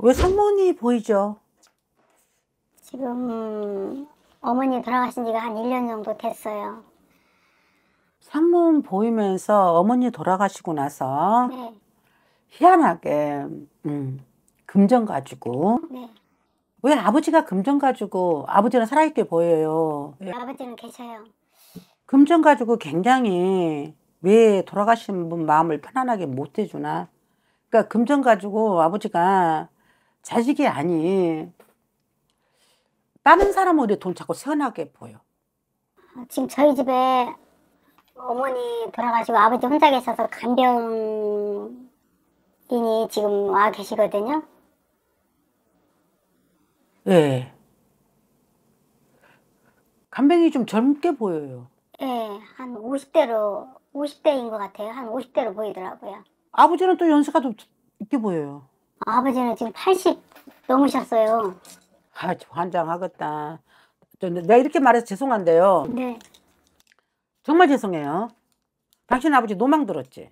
왜 산모니 보이죠? 지금 어머니 돌아가신 지가 한 1년 정도 됐어요. 산모 보이면서 어머니 돌아가시고 나서 네. 희한하게 음, 금전 가지고 네. 왜 아버지가 금전 가지고 아버지는 살아있게 보여요. 네, 아버지는 계셔요. 금전 가지고 굉장히 왜 돌아가신 분 마음을 편안하게 못 해주나. 그러니까 금전 가지고 아버지가 자식이 아니 다른 사람 어디 돈 자꾸 세어게 보여. 지금 저희 집에 어머니 돌아가시고 아버지 혼자 계셔서 간병인이 지금 와 계시거든요. 예. 네. 간병이 좀 젊게 보여요. 예, 네, 50대로 50대인 것 같아요. 한 50대로 보이더라고요. 아버지는 또 연세가 좀 있게 보여요. 아버지는 지금 80 넘으셨어요. 아, 환장하겠다. 저, 내가 이렇게 말해서 죄송한데요. 네. 정말 죄송해요. 당신 아버지 노망 들었지?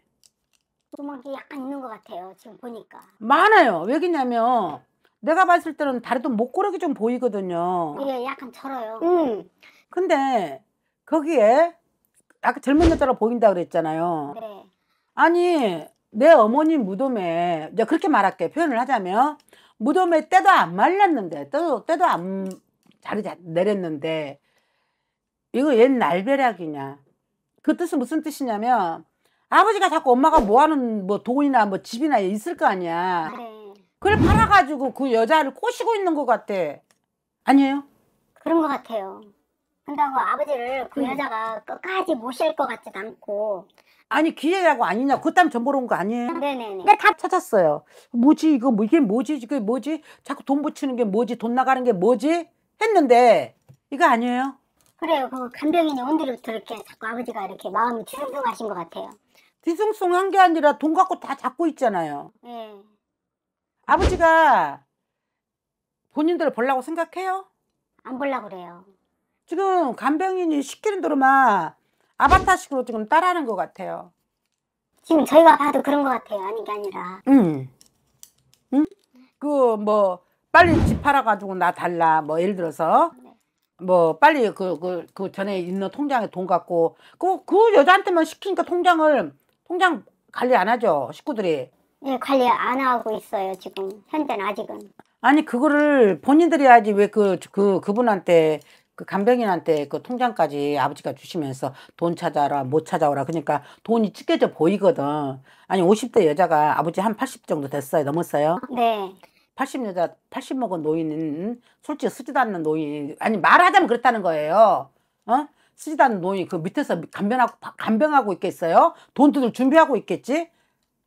노망이 약간 있는 것 같아요. 지금 보니까. 많아요. 왜냐면 내가 봤을 때는 다리도 목고르좀 보이거든요. 예, 약간 절어요. 음. 근데 거기에 아까 젊은 여자로 보인다 그랬잖아요. 네. 아니 내 어머니 무덤에 이제 그렇게 말할게 표현을 하자면 무덤에 때도 안 말랐는데 때도 때도 안 자리 내렸는데 이거 옛 날벼락이냐 그 뜻은 무슨 뜻이냐면 아버지가 자꾸 엄마가 뭐하는 뭐 돈이나 뭐 집이나 있을 거 아니야 네. 그걸 팔아가지고 그 여자를 꼬시고 있는 것 같아 아니에요? 그런 것 같아요 그런 아버지를 그 여자가 끝까지 모실 것 같지도 않고 아니 기회라고 아니냐 네. 그땀 전보러 온 거 아니에요? 네네네. 다 찾았어요. 뭐지 이거 뭐 이게 뭐지 이게 뭐지 자꾸 돈 붙이는 게 뭐지 돈 나가는 게 뭐지 했는데 이거 아니에요? 그래요. 그 간병인이 온뒤부터 이렇게 자꾸 아버지가 이렇게 마음이 뒤숭숭하신 것 같아요. 뒤숭숭한 게 아니라 돈 갖고 다 잡고 있잖아요. 네. 아버지가 본인들 벌라고 생각해요? 안 벌라고 그래요. 지금 간병인이 시키는 대로만 아바타식으로 지금 따라하는 것 같아요. 지금 저희가 봐도 그런 것 같아요. 아닌 게 아니라. 음. 응? 그 뭐 빨리 집 팔아 가지고 나 달라. 뭐 예를 들어서 네. 뭐 빨리 그그 그, 그, 전에 있는 통장에 돈 갖고 그그 그 여자한테만 시키니까 통장을 통장 관리 안 하죠 식구들이. 네 관리 안 하고 있어요 지금 현재는 아직은. 아니 그거를 본인들이 해야지 왜그그 그, 그 분한테 그 간병인한테 그 통장까지 아버지가 주시면서 돈 찾아라 못 찾아오라 그러니까 돈이 찢겨져 보이거든 아니 50대 여자가 아버지 한 80 정도 됐어요 넘었어요 네80 여자 80 먹은 노인은 솔직히 쓰지도 않는 노인 아니 말하자면 그렇다는 거예요 어 쓰지도 않는 노인그 밑에서 간병하고 간병하고 있겠어요 돈 뜯을 준비하고 있겠지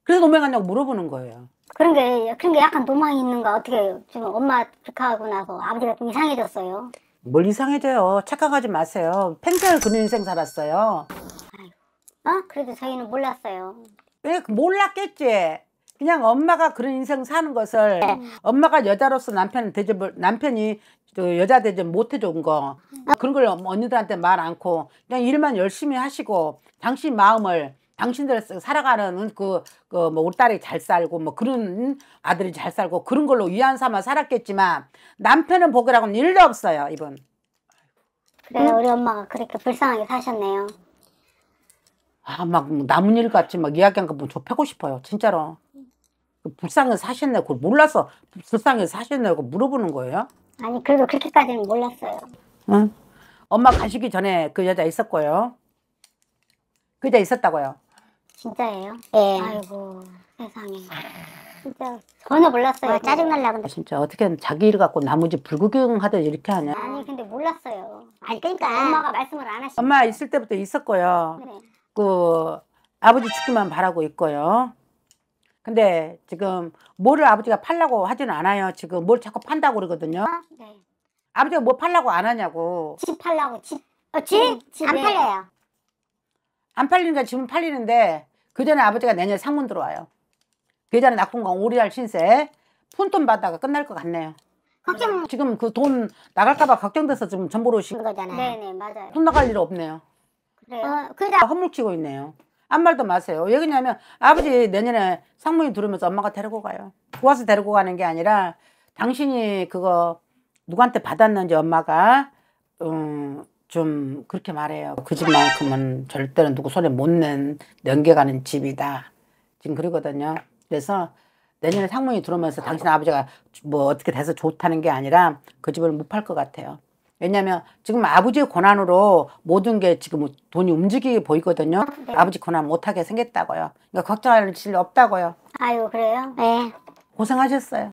그래서 노맹하냐고 물어보는 거예요 그런 게 그런 게 약간 도망이 있는가 어떻게 지금 엄마 그렇 하고 나서 아버지가 좀 이상해졌어요 뭘 이상해져요. 착각하지 마세요. 팽팽을 그는 인생 살았어요. 어? 그래도 저희는 몰랐어요. 왜 예, 몰랐겠지. 그냥 엄마가 그런 인생 사는 것을 네. 엄마가 여자로서 남편 대접을 남편이 여자 대접 못 해준 거 어? 그런 걸 언니들한테 말 않고 그냥 일만 열심히 하시고 당신 마음을 당신들 살아가는 그, 그, 뭐, 우리 딸이 잘 살고, 뭐, 그런 아들이 잘 살고, 그런 걸로 위안 삼아 살았겠지만, 남편은 보기라고는 일도 없어요, 이분. 그래, 네, 음. 우리 엄마가 그렇게 불쌍하게 사셨네요. 아, 막, 뭐 남은 일 같이 막 이야기한 거 뭐 보면 좁혀고 싶어요, 진짜로. 불쌍해 사셨네, 그걸 몰라서 불쌍해 사셨네고 물어보는 거예요? 아니, 그래도 그렇게까지는 몰랐어요. 응. 엄마 가시기 전에 그 여자 있었고요. 그자 여 있었다고요. 진짜예요? 예. 아이고 세상에. 진짜 전혀 몰랐어요. 아, 짜증날라 근데. 아, 진짜 어떻게 자기 일 갖고 나머지 불구경하듯 이렇게 하냐. 아니 근데 몰랐어요. 아니 그러니까. 엄마가 말씀을 안 하시. 엄마 있을 때부터 있었고요. 그래. 네. 그 아버지 죽기만 바라고 있고요. 근데 지금 뭐를 아버지가 팔라고 하지는 않아요. 지금 뭘 자꾸 판다고 그러거든요. 아, 네. 아버지가 뭐 팔라고 안 하냐고. 집 팔라고 집. 어, 집? 네, 안 집에. 팔려요. 안 팔리니까 지금 팔리는데 그 전에 아버지가 내년에 상문 들어와요. 그 전에 낙동강 오리알 신세 푼돈 받다가 끝날 것 같네요. 걱정. 지금 그 돈 나갈까봐 걱정돼서 지금 전보로 오신 거잖아요. 네네 맞아요. 돈 나갈 일 없네요. 그래요. 어, 그다 허물치고 있네요. 아무 말도 마세요. 왜 그러냐면 아버지 내년에 상무님 들으면서 엄마가 데리고 가요. 도와서 데리고 가는 게 아니라 당신이 그거 누구한테 받았는지 엄마가 음, 좀 그렇게 말해요. 그 집만큼은 절대로 누구 손에 못 낸, 넘겨가는 집이다. 지금 그러거든요. 그래서 내년에 상문이 들어오면서 당신 아버지가 뭐 어떻게 돼서 좋다는 게 아니라 그 집을 못 팔 것 같아요. 왜냐면 지금 아버지의 고난으로 모든 게 지금 돈이 움직이 게 보이거든요. 네. 아버지 고난 못하게 생겼다고요. 그러니까 걱정할 일 없다고요. 아유 그래요? 네. 고생하셨어요.